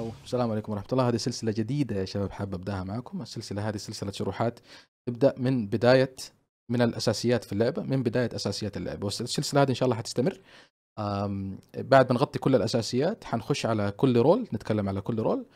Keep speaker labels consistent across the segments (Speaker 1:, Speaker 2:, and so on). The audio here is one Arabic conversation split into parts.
Speaker 1: أو السلام عليكم ورحمة الله هذه سلسلة جديدة يا شباب حاب أبدأها معكم السلسلة هذه سلسلة شروحات تبدأ من بداية من الأساسيات في اللعبة من بداية أساسيات اللعبة والسلسلة هذه إن شاء الله حتستمر بعد ما نغطي كل الأساسيات حنخش على كل رول نتكلم على كل رول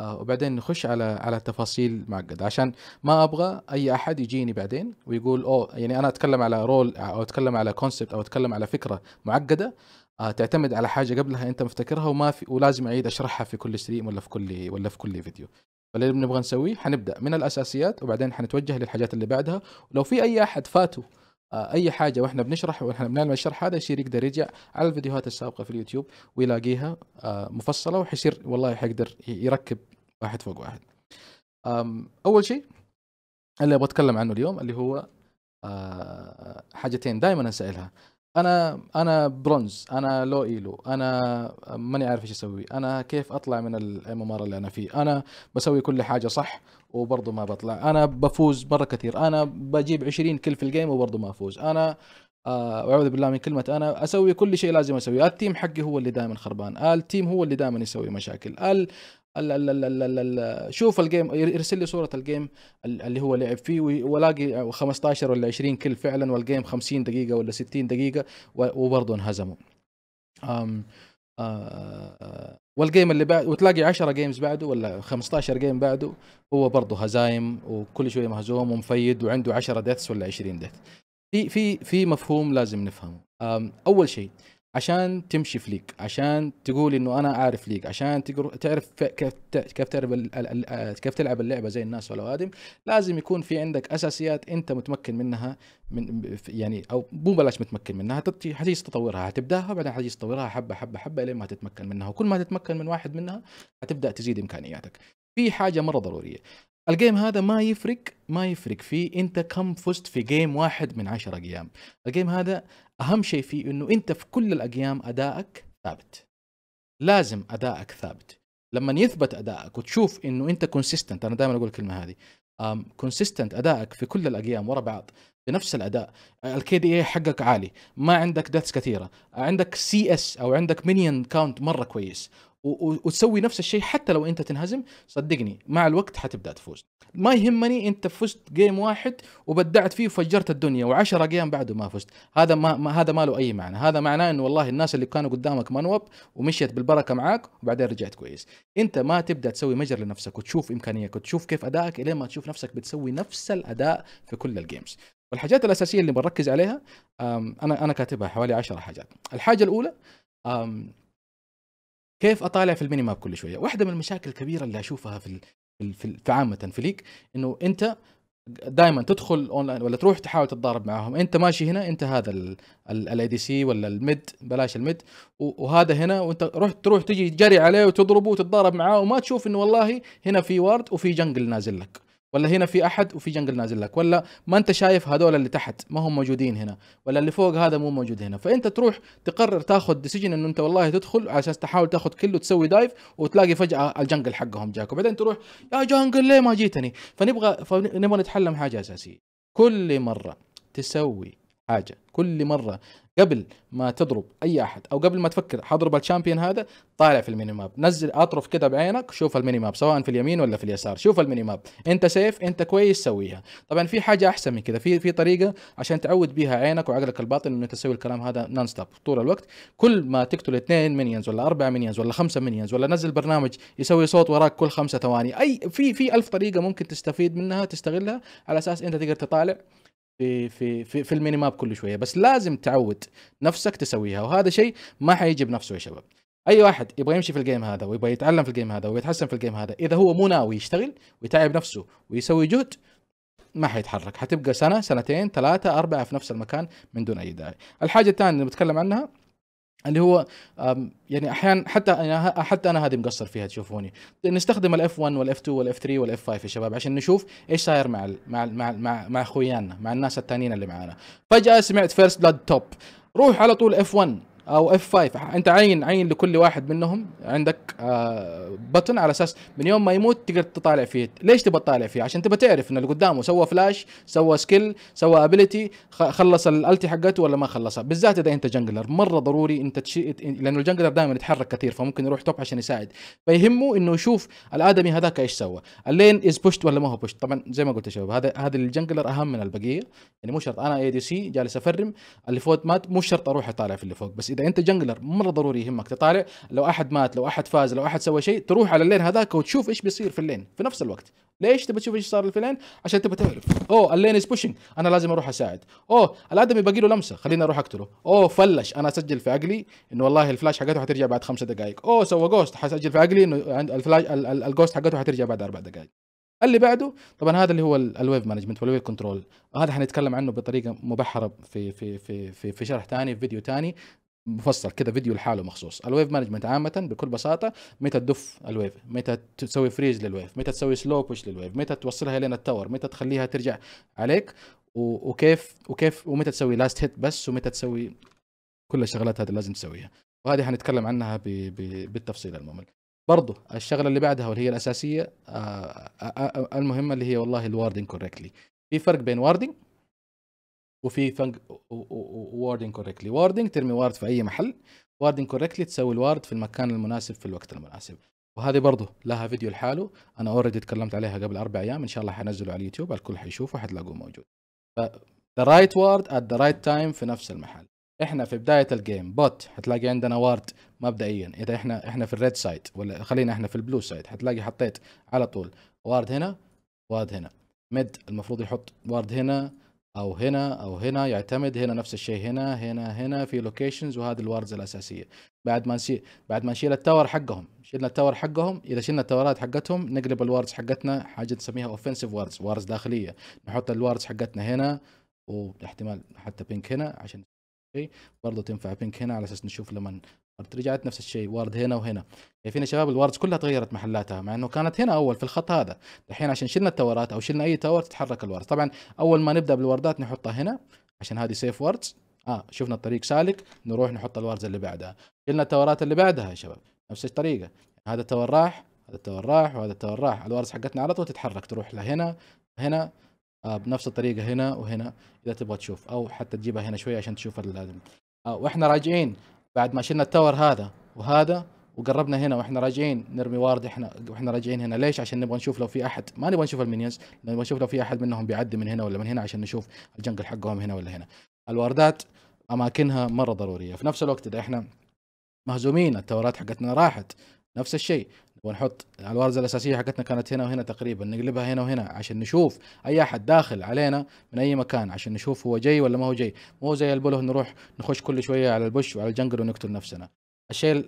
Speaker 1: آه، وبعدين نخش على على تفاصيل معقده عشان ما ابغى اي احد يجيني بعدين ويقول اوه يعني انا اتكلم على رول او اتكلم على كونسبت او اتكلم على فكره معقده آه، تعتمد على حاجه قبلها انت مفتكرها وما في ولازم اعيد اشرحها في كل ستريم ولا في كل ولا في كل فيديو فاللي بنبغى نسويه حنبدا من الاساسيات وبعدين حنتوجه للحاجات اللي بعدها ولو في اي احد فاته آه، اي حاجه واحنا بنشرح واحنا بنعمل الشرح هذا يصير يقدر يرجع على الفيديوهات السابقه في اليوتيوب ويلاقيها آه، مفصله وحيصير والله حيقدر يركب واحد فوق واحد اول شيء اللي ابغى اتكلم عنه اليوم اللي هو حاجتين دائما اسالها انا انا برونز انا لو ايلو انا ماني عارف ايش اسوي انا كيف اطلع من الممر اللي انا فيه انا بسوي كل حاجه صح وبرضه ما بطلع انا بفوز مره كثير انا بجيب 20 كل في الجيم وبرضه ما افوز انا آه، اعوذ بالله من كلمه انا اسوي كل شيء لازم اسويه التيم حقي هو اللي دائما خربان التيم هو اللي دائما يسوي مشاكل الـ الـ الـ الـ الـ الـ شوف الجيم يرسل لي صوره الجيم اللي هو لعب فيه والاقي 15 ولا 20 كل فعلا والجيم 50 دقيقه ولا 60 دقيقه وبرضه انهزموا أم أه والجيم اللي بعد وتلاقي 10 جيمز بعده ولا 15 جيم بعده هو برضه هزايم وكل شويه مهزوم ومفيد وعنده 10 ديث ولا 20 ديث في في في مفهوم لازم نفهمه اول شيء عشان تمشي في ليج عشان تقول انه انا عارف ليج عشان تقر... تعرف كيف كيف تعرف ال... آه، كيف تلعب اللعبه زي الناس ولا لازم يكون في عندك اساسيات انت متمكن منها من يعني او مو بلاش متمكن منها حتجي تطورها حتبداها بعدين حتجي تطورها حبه حبه حبه لين ما تتمكن منها وكل ما تتمكن من واحد منها حتبدا تزيد امكانياتك في حاجه مره ضروريه الجيم هذا ما يفرق ما يفرق في انت كم فزت في جيم واحد من عشرة ايام الجيم هذا اهم شيء فيه انه انت في كل الاقيام ادائك ثابت لازم ادائك ثابت لما يثبت ادائك وتشوف انه انت كونسيستنت انا دائما اقول الكلمه هذه كونسيستنت ادائك في كل الاقيام ورا بعض بنفس الاداء الكي دي اي حقك عالي ما عندك دث كثيره عندك سي اس او عندك مينيون كاونت مره كويس وتسوي نفس الشيء حتى لو انت تنهزم صدقني مع الوقت حتبدا تفوز ما يهمني انت فزت جيم واحد وبدعت فيه وفجرت الدنيا و10 جيم بعده ما فزت هذا ما, ما هذا ما له اي معنى هذا معناه انه والله الناس اللي كانوا قدامك منوب ومشيت بالبركه معاك وبعدين رجعت كويس انت ما تبدا تسوي مجر لنفسك وتشوف امكانياتك وتشوف كيف ادائك الين ما تشوف نفسك بتسوي نفس الاداء في كل الجيمز والحاجات الاساسيه اللي بنركز عليها انا انا كاتبها حوالي 10 حاجات الحاجه الاولى كيف اطالع في الميني ماب كل شويه واحده من المشاكل الكبيره اللي اشوفها في في في عامه في ليك انه انت دائما تدخل اونلاين ولا تروح تحاول تتضارب معاهم انت ماشي هنا انت هذا الاي دي سي ولا الميد بلاش الميد وهذا هنا وانت رحت تروح تجي جري عليه وتضربه وتتضارب معاه وما تشوف انه والله هنا في وارد وفي جنجل نازل لك ولا هنا في احد وفي جنجل نازل لك ولا ما انت شايف هذول اللي تحت ما هم موجودين هنا ولا اللي فوق هذا مو موجود هنا فانت تروح تقرر تاخذ ديسيجن انه انت والله تدخل على اساس تحاول تاخذ كله تسوي دايف وتلاقي فجاه الجنجل حقهم جاك وبعدين تروح يا جنجل ليه ما جيتني فنبغى فنبغى نتحلم حاجه اساسيه كل مره تسوي حاجه كل مره قبل ما تضرب اي احد او قبل ما تفكر حضرب الشامبيون هذا طالع في الميني ماب نزل اطرف كده بعينك شوف الميني ماب سواء في اليمين ولا في اليسار شوف الميني ماب انت سيف انت كويس سويها طبعا في حاجه احسن من كده في في طريقه عشان تعود بيها عينك وعقلك الباطن انه تسوي الكلام هذا نون ستوب طول الوقت كل ما تقتل اثنين مينيونز ولا اربعه مينيونز ولا خمسه مينيونز ولا نزل برنامج يسوي صوت وراك كل خمسه ثواني اي في في ألف طريقه ممكن تستفيد منها تستغلها على اساس انت تقدر تطالع في في في, في الميني ماب كل شويه بس لازم تعود نفسك تسويها وهذا شيء ما حيجي بنفسه يا شباب اي واحد يبغى يمشي في الجيم هذا ويبغى يتعلم في الجيم هذا ويتحسن في الجيم هذا اذا هو مو ناوي يشتغل ويتعب نفسه ويسوي جهد ما حيتحرك حتبقى سنه سنتين ثلاثه اربعه في نفس المكان من دون اي داعي الحاجه الثانيه اللي بتكلم عنها اللي هو يعني احيانا حتى انا حتى انا هذه مقصر فيها تشوفوني نستخدم الاف 1 والاف 2 والاف 3 والاف 5 يا شباب عشان نشوف ايش صاير مع الـ مع الـ مع الـ مع, اخوياننا اخويانا مع الناس الثانيين اللي معانا فجاه سمعت فيرست بلاد توب روح على طول اف 1 او اف 5 انت عين عين لكل واحد منهم عندك آه بطن على اساس من يوم ما يموت تقدر تطالع فيه ليش تبغى تطالع فيه عشان تبغى تعرف ان اللي قدامه سوى فلاش سوى سكيل سوى ابيليتي خلص الالتي حقته ولا ما خلصها بالذات اذا انت جنجلر مره ضروري انت تشي... لانه الجنجلر دائما يتحرك كثير فممكن يروح توب عشان يساعد فيهمه انه يشوف الادمي هذاك ايش سوى اللين از بوشت ولا ما هو بوشت طبعا زي ما قلت يا شباب هذا هذا الجنجلر اهم من البقيه يعني مو شرط انا اي دي سي جالس افرم اللي فوق مات مو شرط اروح اطالع في اللي فوق بس اذا انت جنجلر مره ضروري يهمك تطالع لو احد مات لو احد فاز لو احد سوى شيء تروح على اللين هذاك وتشوف ايش بيصير في اللين في نفس الوقت ليش تبي تشوف ايش صار في اللين عشان تبي تعرف اوه اللين از بوشنج انا لازم اروح اساعد اوه الادمي باقي له لمسه خليني اروح اقتله اوه فلش انا اسجل في عقلي انه والله الفلاش حقته حترجع بعد خمسة دقائق اوه سوى جوست حسجل في عقلي انه الفلاش الجوست حقته حترجع بعد اربع دقائق اللي بعده طبعا هذا اللي هو الويف مانجمنت والويف كنترول هذا حنتكلم عنه بطريقه مبحره في في في في, في شرح ثاني في فيديو ثاني مفصل كذا فيديو لحاله مخصوص الويف مانجمنت عامه بكل بساطه متى تدف الويف متى تسوي فريز للويف متى تسوي سلو بوش للويف متى توصلها لين التاور متى تخليها ترجع عليك وكيف وكيف ومتى تسوي لاست هيت بس ومتى تسوي كل الشغلات هذه لازم تسويها وهذه حنتكلم عنها بـ بـ بالتفصيل الممل برضو الشغله اللي بعدها واللي هي الاساسيه آه، آه، آه، المهمه اللي هي والله الواردنج كوريكتلي في فرق بين واردنج وفي فنج ووردنج كوركتلي ووردنج ترمي وارد في اي محل ووردنج كوركتلي تسوي الوارد في المكان المناسب في الوقت المناسب وهذه برضه لها فيديو لحاله انا اوريدي تكلمت عليها قبل اربع ايام ان شاء الله حنزله على اليوتيوب الكل حيشوفه حتلاقوه موجود ف ذا رايت word ات ذا رايت تايم في نفس المحل احنا في بدايه الجيم بوت حتلاقي عندنا وارد مبدئيا اذا احنا احنا في الريد سايد ولا خلينا احنا في البلو سايد حتلاقي حطيت على طول وارد هنا وارد هنا ميد المفروض يحط وارد هنا او هنا او هنا يعتمد هنا نفس الشيء هنا هنا هنا في لوكيشنز وهذه الواردز الاساسيه بعد ما نشيل بعد ما نشيل التاور حقهم شلنا التاور حقهم اذا شلنا التورات حقتهم نقلب الواردز حقتنا حاجه نسميها اوفنسيف واردز واردز داخليه نحط الواردز حقتنا هنا واحتمال حتى بينك هنا عشان برضه تنفع بينك هنا على اساس نشوف لما رجعت نفس الشيء وارد هنا وهنا شايفين يا شباب الوردز كلها تغيرت محلاتها مع انه كانت هنا اول في الخط هذا الحين عشان شلنا التورات او شلنا اي تور تتحرك الوردز طبعا اول ما نبدا بالوردات نحطها هنا عشان هذه سيف وردز اه شفنا الطريق سالك نروح نحط الوردز اللي بعدها شلنا التورات اللي بعدها يا شباب نفس الطريقه هذا التور راح هذا التور راح وهذا التور راح الوردز حقتنا على طول تتحرك تروح لهنا هنا آه بنفس الطريقه هنا وهنا اذا تبغى تشوف او حتى تجيبها هنا شويه عشان تشوف آه واحنا راجعين بعد ما شلنا التاور هذا وهذا وقربنا هنا واحنا راجعين نرمي وارد احنا واحنا راجعين هنا ليش عشان نبغى نشوف لو في احد ما نبغى نشوف المينيونز نبغى نشوف لو في احد منهم بيعدي من هنا ولا من هنا عشان نشوف الجنكل حقهم هنا ولا هنا الواردات اماكنها مره ضروريه في نفس الوقت اذا احنا مهزومين التورات حقتنا راحت نفس الشيء ونحط الوارزه الاساسيه حقتنا كانت هنا وهنا تقريبا نقلبها هنا وهنا عشان نشوف اي احد داخل علينا من اي مكان عشان نشوف هو جاي ولا ما هو جاي مو زي البله نروح نخش كل شويه على البش وعلى الجنجل ونقتل نفسنا الشيء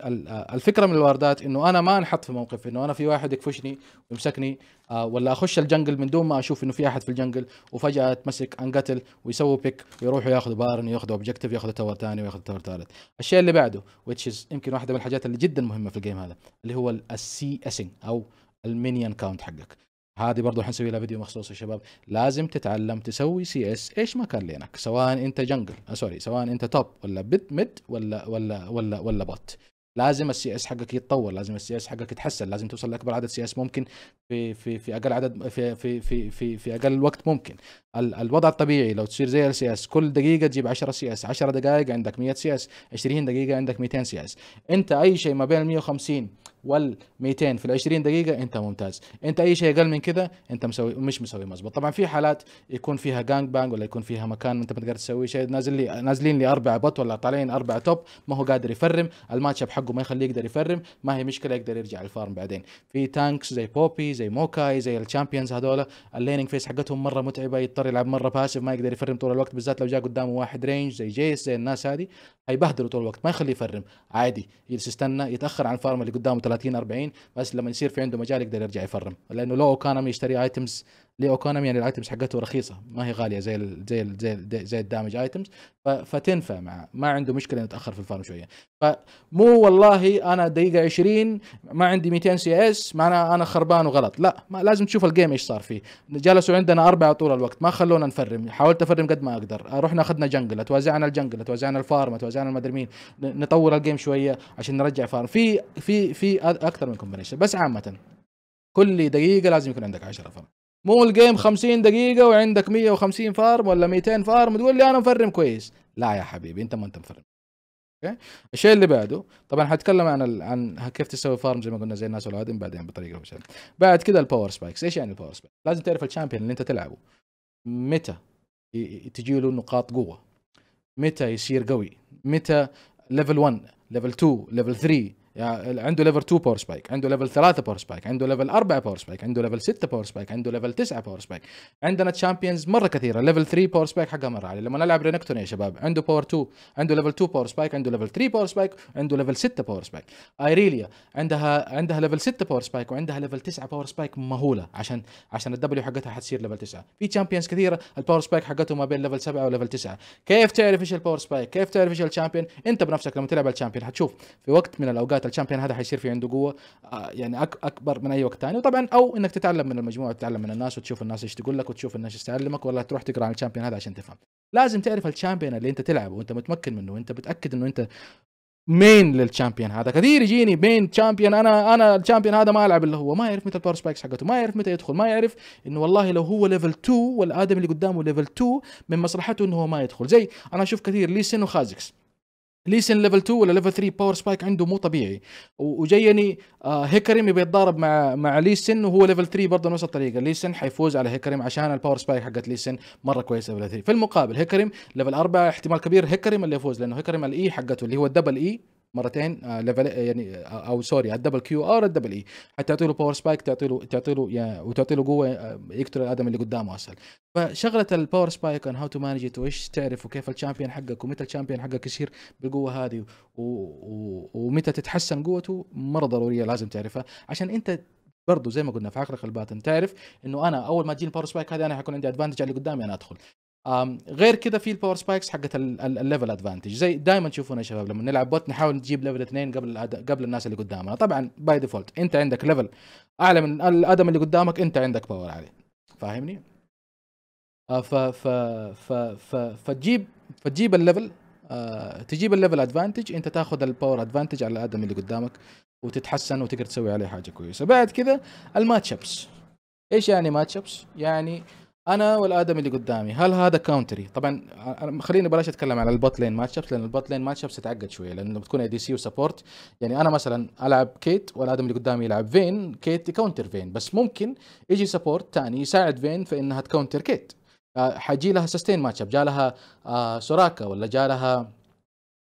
Speaker 1: الفكره من الواردات انه انا ما انحط في موقف انه انا في واحد يكفشني ويمسكني آه، ولا اخش الجنجل من دون ما اشوف انه في احد في الجنجل وفجاه اتمسك انقتل ويسووا بيك ويروحوا ياخذوا بارن وياخذوا اوبجيكتيف ياخذوا تاور ثاني وياخذوا تاور ثالث الشيء اللي بعده which is يمكن واحده من الحاجات اللي جدا مهمه في الجيم هذا اللي هو السي اسنج او المينيون كاونت حقك هذه برضو حنسوي لها فيديو مخصوص يا شباب لازم تتعلم تسوي سي اس ايش ما كان لينك سواء انت جنجل سوري آه، سواء انت توب ولا بيت ميد ولا ولا ولا ولا بوت لازم السي اس حقك يتطور لازم السي اس حقك يتحسن لازم توصل لاكبر عدد سي اس ممكن في في في اقل عدد في في في في, في اقل وقت ممكن الوضع الطبيعي لو تصير زي السي اس كل دقيقه تجيب 10 سي اس 10 دقائق عندك 100 سي اس 20 دقيقه عندك 200 سي اس انت اي شيء ما بين 150 وال 200 في ال 20 دقيقه انت ممتاز انت اي شيء اقل من كذا انت مسوي مش مسوي مظبوط طبعا في حالات يكون فيها جانج بانج ولا يكون فيها مكان انت ما تقدر تسوي شيء نازل لي نازلين لي اربعه بوت ولا طالعين اربعه توب ما هو قادر يفرم الماتش اب حقه ما يخليه يقدر يفرم ما هي مشكله يقدر يرجع الفارم بعدين في تانكس زي بوبي زي موكاي زي الشامبيونز هذول الليننج فيس حقتهم مره متعبه يضطر يلعب مره باسف ما يقدر يفرم طول الوقت بالذات لو جاء قدامه واحد رينج زي جيس زي الناس هذه هيبهدلوا طول الوقت ما يخليه يفرم عادي يستنى يتاخر عن الفارم اللي قدامه 30 40 بس لما يصير في عنده مجال يقدر يرجع يفرم لانه لو كان يشتري ايتمز ليه يعني الايتمز حقته رخيصه ما هي غاليه زي الـ زي الـ زي, زي الدامج ايتمز فتنفع مع ما عنده مشكله انه يتاخر في الفارم شويه فمو والله انا دقيقه 20 ما عندي 200 سي اس معناها انا خربان وغلط لا ما لازم تشوف الجيم ايش صار فيه جلسوا عندنا اربع طول الوقت ما خلونا نفرم حاولت افرم قد ما اقدر رحنا اخذنا جنجل توزعنا الجنجل توزعنا الفارم توزعنا المدري مين نطور الجيم شويه عشان نرجع فارم في في في اكثر من كومبينيشن بس عامه كل دقيقه لازم يكون عندك 10 فارم مو الجيم 50 دقيقه وعندك 150 فارم ولا 200 فارم تقول لي انا مفرم كويس لا يا حبيبي انت ما انت مفرم اوكي الشيء اللي بعده طبعا حتكلم عن ال... عن كيف تسوي فارم زي ما قلنا زي الناس والعادم بعدين بطريقه مشان بعد كده الباور سبايكس ايش يعني الباور سبايكس لازم تعرف الشامبيون اللي انت تلعبه متى تجي له نقاط قوه متى يصير قوي متى ليفل 1 ليفل 2 ليفل 3 يعني عنده ليفل 2 باور سبايك عنده ليفل 3 باور سبايك عنده ليفل 4 باور سبايك عنده ليفل 6 باور سبايك عنده ليفل 9 باور سبايك عندنا تشامبيونز مره كثيره ليفل 3 باور سبايك حقها مره عالي لما نلعب رينكتون يا شباب عنده باور 2 عنده ليفل 2 باور سبايك عنده ليفل 3 باور سبايك عنده ليفل 6 باور سبايك ايريليا عندها عندها ليفل 6 باور سبايك وعندها ليفل 9 باور سبايك مهوله عشان عشان الدبليو حقتها حتصير ليفل 9 في تشامبيونز كثيره الباور سبايك حقته ما بين ليفل 7 وليفل 9 كيف تعرف ايش الباور سبايك كيف تعرف ايش الشامبيون انت بنفسك لما تلعب الشامبيون حتشوف في وقت من الاوقات الشامبيون هذا حيصير في عنده قوه آه، يعني اكبر من اي وقت ثاني وطبعا او انك تتعلم من المجموعه وتتعلم من الناس وتشوف الناس ايش تقول لك وتشوف الناس ايش تعلمك ولا تروح تقرا عن الشامبيون هذا عشان تفهم لازم تعرف الشامبيون اللي انت تلعبه وانت متمكن منه وانت متاكد انه انت مين للشامبيون هذا كثير يجيني مين شامبيون انا انا الشامبيون هذا ما العب الا هو ما يعرف متى الباور سبايكس حقته ما يعرف متى يدخل ما يعرف انه والله لو هو ليفل 2 والادمي اللي قدامه ليفل 2 من مصلحته انه هو ما يدخل زي انا اشوف كثير ليسن وخازكس ليسن ليفل 2 ولا ليفل 3 باور سبايك عنده مو طبيعي وجايني آه، هيكريم يبي يتضارب مع مع ليسن وهو ليفل 3 برضه نفس الطريقه ليسن حيفوز على هيكريم عشان الباور سبايك حقت ليسن مره كويسه ليفل 3 في المقابل هيكريم ليفل 4 احتمال كبير هيكريم اللي يفوز لانه هيكريم الاي e حقته اللي هو الدبل اي e مرتين ليفل آه، آه، يعني آه، او سوري على الدبل كيو ار الدبل اي حتعطي له باور سبايك تعطي له تعطي له يعني وتعطي له قوه يقتل الادم اللي قدامه اسهل فشغله الباور سبايك ان هاو تو مانج ات وايش تعرف وكيف الشامبيون حقك ومتى الشامبيون حقك يصير بالقوه هذه ومتى تتحسن قوته مره ضروريه لازم تعرفها عشان انت برضه زي ما قلنا في عقلك الباطن تعرف انه انا اول ما تجيني باور سبايك هذه انا حيكون عندي ادفانتج على اللي قدامي انا ادخل غير كده في الباور سبايكس حقت الليفل ادفانتج زي دائما تشوفونا يا شباب لما نلعب بوت نحاول نجيب ليفل اثنين قبل قبل الناس اللي قدامنا طبعا باي ديفولت انت عندك ليفل اعلى من الادم اللي قدامك انت عندك باور عليه فاهمني؟ آه، ف ف ف ف فتجيب فتجيب الليفل آه، تجيب الليفل ادفانتج انت تاخذ الباور ادفانتج على الادم اللي قدامك وتتحسن وتقدر تسوي عليه حاجه كويسه بعد كذا الماتش ابس ايش يعني ماتش ابس يعني انا والادمي اللي قدامي هل هذا كاونتري طبعا خليني بلاش اتكلم على البوت لين ماتش لان البوت لين ماتش ابس تتعقد شويه لانه بتكون اي دي سي وسبورت يعني انا مثلا العب كيت والادمي اللي قدامي يلعب فين كيت تكونتر فين بس ممكن يجي سبورت ثاني يساعد فين في انها تكونتر كيت حجي لها سستين ماتش اب جالها سوراكا ولا جالها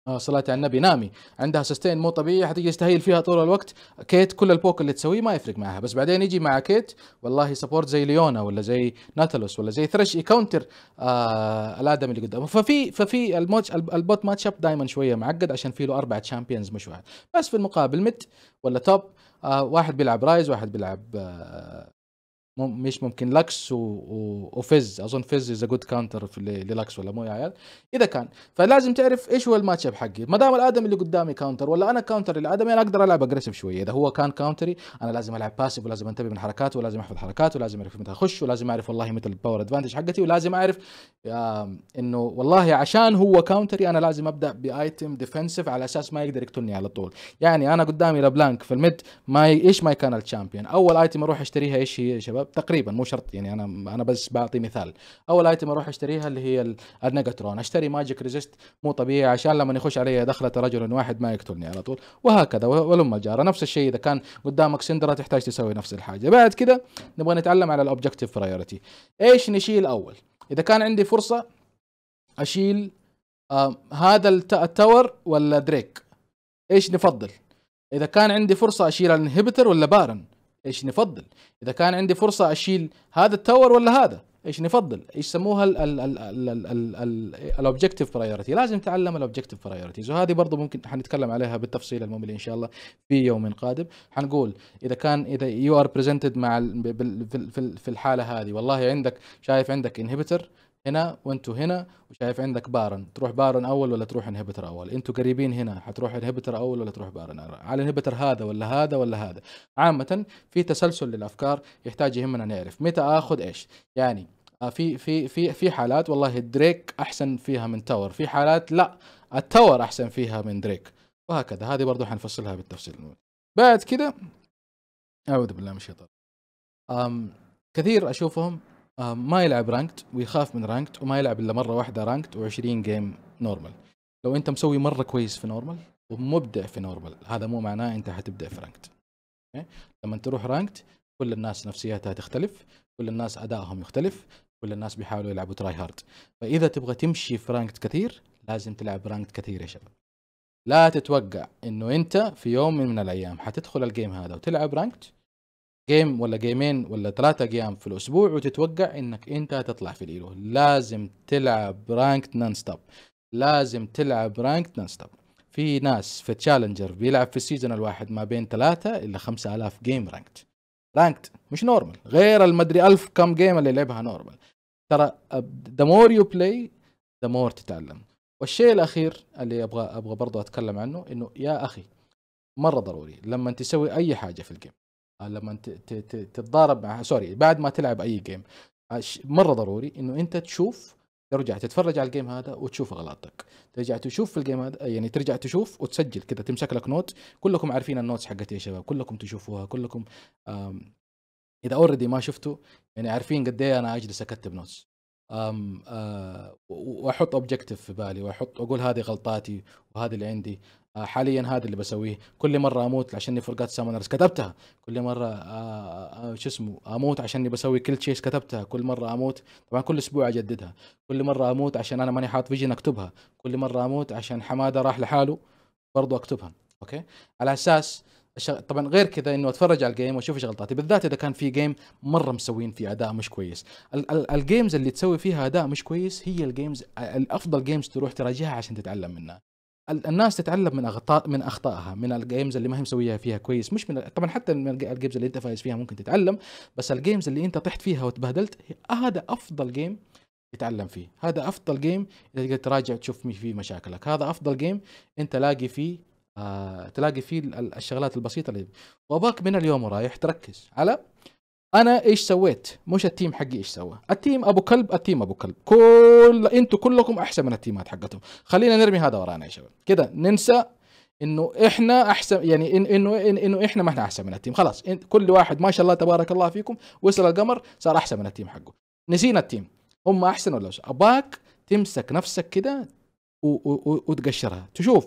Speaker 1: آه، صلاة على النبي نامي عندها سستين مو طبيعي حتجي يستهيل فيها طول الوقت كيت كل البوك اللي تسويه ما يفرق معها بس بعدين يجي مع كيت والله سبورت زي ليونا ولا زي ناتالوس ولا زي ثرش يكونتر آه الادم اللي قدامه ففي ففي الموتش البوت ماتش اب دائما شويه معقد عشان في له اربع تشامبيونز مش واحد بس في المقابل مت ولا توب آه واحد بيلعب رايز واحد بيلعب آه مش ممكن لاكس و... و... وفز اظن فز از جود كاونتر للاكس ولا مو يا عيال اذا كان فلازم تعرف ايش هو الماتش اب حقي ما دام الادمي اللي قدامي كاونتر ولا انا كاونتر للادم انا اقدر العب اجريسيف شويه اذا هو كان كاونتري انا لازم العب باسيف ولازم انتبه من حركاته ولازم احفظ حركاته ولازم اعرف متى اخش ولازم اعرف والله متى الباور ادفانتج حقتي ولازم اعرف انه والله عشان هو كاونتري انا لازم ابدا بايتم ديفنسيف على اساس ما يقدر يقتلني على طول يعني انا قدامي لبلانك في الميد ما ي... ايش ما كان الشامبيون اول ايتم اروح اشتريها ايش هي يا شباب تقريبا مو شرط يعني انا انا بس بعطي مثال اول ايتم اروح اشتريها اللي هي النيجاترون اشتري ماجيك ريزيست مو طبيعي عشان لما يخش علي دخله رجل واحد ما يقتلني على طول وهكذا ولما جاره نفس الشيء اذا كان قدامك سندرا تحتاج تسوي نفس الحاجه بعد كذا نبغى نتعلم على الاوبجكتيف برايورتي ايش نشيل اول اذا كان عندي فرصه اشيل آه هذا التاور ولا دريك ايش نفضل اذا كان عندي فرصه اشيل الانهبيتر ولا بارن ايش نفضل اذا كان عندي فرصه اشيل هذا التاور ولا هذا ايش نفضل ايش يسموها الاوبجيكتيف برايورتي لازم تعلم الاوبجيكتيف برايورتيز وهذه برضه ممكن حنتكلم عليها بالتفصيل الممل ان شاء الله في يوم قادم حنقول اذا كان اذا يو ار بريزنتد مع في الحاله هذه والله عندك شايف عندك انهبيتر هنا وانتوا هنا وشايف عندك بارن تروح بارن اول ولا تروح انهبتر اول انتوا قريبين هنا حتروح انهبتر اول ولا تروح بارن أول. على انهبتر هذا ولا هذا ولا هذا عامه في تسلسل للافكار يحتاج يهمنا نعرف متى اخذ ايش يعني آه، في في في في حالات والله دريك احسن فيها من تاور في حالات لا التاور احسن فيها من دريك وهكذا هذه برضو حنفصلها بالتفصيل بعد كده اعوذ بالله من الشيطان كثير اشوفهم آه، ما يلعب رانكت ويخاف من رانكت وما يلعب الا مره واحده رانكت و20 جيم نورمال لو انت مسوي مره كويس في نورمال ومبدع في نورمال هذا مو معناه انت حتبدا في رانكت لما تروح رانكت كل الناس نفسياتها تختلف كل الناس ادائهم يختلف كل الناس بيحاولوا يلعبوا تراي هارد فاذا تبغى تمشي في رانكت كثير لازم تلعب رانكت كثير يا شباب لا تتوقع انه انت في يوم من الايام حتدخل الجيم هذا وتلعب رانكت جيم ولا جيمين ولا ثلاثة جيام في الأسبوع وتتوقع إنك أنت تطلع في الإيلو لازم تلعب رانكت نون ستوب لازم تلعب رانكت نون ستوب في ناس في تشالنجر بيلعب في السيزون الواحد ما بين ثلاثة إلى خمسة آلاف جيم رانكت رانكت مش نورمال غير المدري ألف كم جيم اللي لعبها نورمال ترى the more you play the more تتعلم والشيء الأخير اللي أبغى أبغى برضو أتكلم عنه إنه يا أخي مرة ضروري لما تسوي أي حاجة في الجيم آه، لما تتضارب مع سوري بعد ما تلعب اي جيم آه، مره ضروري انه انت تشوف ترجع تتفرج على الجيم هذا وتشوف اغلاطك ترجع تشوف في الجيم هذا يعني ترجع تشوف وتسجل كذا تمسك لك نوت كلكم عارفين النوتس حقتي يا شباب كلكم تشوفوها كلكم اذا اوريدي ما شفتوا يعني عارفين قد ايه انا اجلس اكتب نوتس أم أه واحط اوبجيكتيف في بالي واحط اقول هذه غلطاتي وهذه اللي عندي أه حاليا هذا اللي بسويه كل مره اموت عشاني فرقات سامونرز كتبتها كل مره أه, آه،, آه، شو اسمه اموت عشاني بسوي كل شيء كتبتها كل مره اموت طبعا كل اسبوع اجددها كل مره اموت عشان انا ماني حاط فيجن اكتبها كل مره اموت عشان حماده راح لحاله برضو اكتبها اوكي على اساس شغ... طبعا غير كذا انه اتفرج على الجيم واشوف شغلاتي بالذات اذا كان في جيم مره مسوين فيه اداء مش كويس ال... ال... الجيمز اللي تسوي فيها اداء مش كويس هي الجيمز الافضل جيمز تروح تراجعها عشان تتعلم منها الناس تتعلم من اخطاء من اخطائها من الجيمز اللي ما هي مسويها فيها كويس مش من طبعا حتى من الجيمز اللي انت فايز فيها ممكن تتعلم بس الجيمز اللي انت طحت فيها وتبهدلت هذا افضل جيم تتعلم فيه هذا افضل جيم اذا تقدر تراجع تشوف فيه مشاكلك هذا افضل جيم انت لاقي فيه آه، تلاقي فيه الشغلات البسيطه اللي واباك من اليوم ورايح تركز على انا ايش سويت مش التيم حقي ايش سوى التيم ابو كلب التيم ابو كلب كل انتوا كلكم احسن من التيمات حقتهم خلينا نرمي هذا ورانا يا شباب كده ننسى انه احنا احسن يعني إن انه إن انه احنا ما احنا احسن من التيم خلاص كل واحد ما شاء الله تبارك الله فيكم وصل القمر صار احسن من التيم حقه نسينا التيم هم احسن ولا اباك تمسك نفسك كده وتقشرها تشوف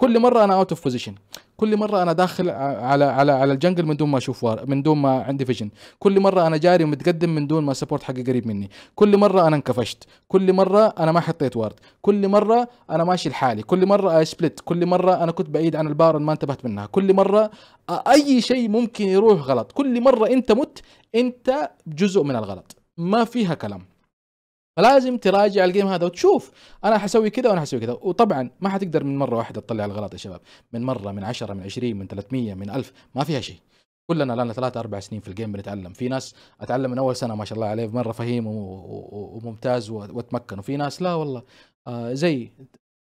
Speaker 1: كل مره انا اوت اوف بوزيشن كل مره انا داخل على على على الجنجل من دون ما اشوف من دون ما عندي فيجن كل مره انا جاري متقدم من دون ما سبورت حقي قريب مني كل مره انا انكفشت كل مره انا ما حطيت وارد كل مره انا ماشي لحالي كل مره سبلت كل مره انا كنت بعيد عن البار ما انتبهت منها كل مره اي شيء ممكن يروح غلط كل مره انت مت انت جزء من الغلط ما فيها كلام فلازم تراجع الجيم هذا وتشوف انا حسوي كذا وانا حسوي كذا وطبعا ما حتقدر من مره واحده تطلع الغلط يا شباب من مره من 10 من 20 من 300 من 1000 ما فيها شيء كلنا لنا ثلاثة أربع سنين في الجيم بنتعلم في ناس أتعلم من أول سنة ما شاء الله عليه مرة فهيم وممتاز وتمكن وفي ناس لا والله آه، زي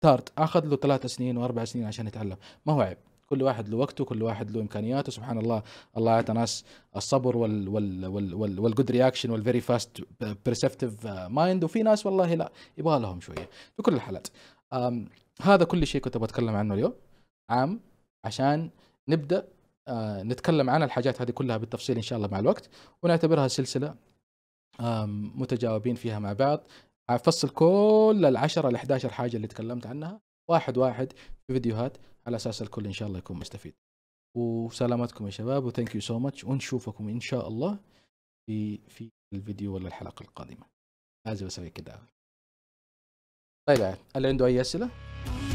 Speaker 1: تارت أخذ له ثلاثة سنين وأربع سنين عشان يتعلم ما هو عيب كل واحد له وقته كل واحد له امكانياته سبحان الله الله اعطى ناس الصبر وال وال وال وال والجود رياكشن والفيري فاست بيرسبتيف مايند وفي ناس والله لا يبغى لهم شويه في كل الحالات هذا كل شيء كنت ابغى اتكلم عنه اليوم عام عشان نبدا آه، نتكلم عن الحاجات هذه كلها بالتفصيل ان شاء الله مع الوقت ونعتبرها سلسله متجاوبين فيها مع بعض افصل كل العشرة 10 ال 11 حاجه اللي تكلمت عنها واحد واحد في فيديوهات على اساس الكل ان شاء الله يكون مستفيد وسلامتكم يا شباب وثانك يو سو ماتش ونشوفكم ان شاء الله في في الفيديو ولا الحلقه القادمه لازم اسوي كده طيب اللي عنده اي اسئله